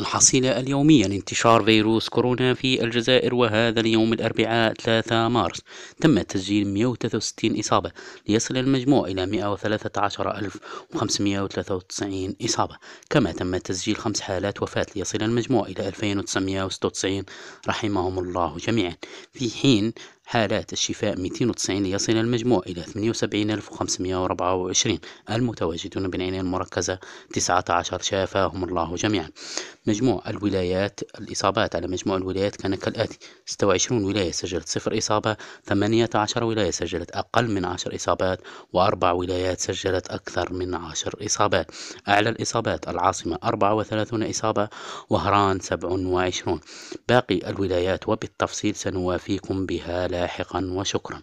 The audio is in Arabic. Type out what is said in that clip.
الحصيلة اليومية لانتشار فيروس كورونا في الجزائر وهذا اليوم الأربعاء 3 مارس تم تسجيل 163 إصابة ليصل المجموع إلى 113593 إصابة كما تم تسجيل خمس حالات وفاة ليصل المجموع إلى 2996 رحمهم الله جميعا في حين حالات الشفاء 290 ليصل المجموع إلى 78524 المتواجدون بالعناية المركزة 19 شافاهم الله جميعا مجموع الولايات الإصابات على مجموع الولايات كان كالآتي 26 ولاية سجلت صفر إصابة 18 ولاية سجلت أقل من 10 إصابات وأربع ولايات سجلت أكثر من 10 إصابات أعلى الإصابات العاصمة 34 إصابة وهران 27 باقي الولايات وبالتفصيل سنوافيكم بها لاحقا وشكرا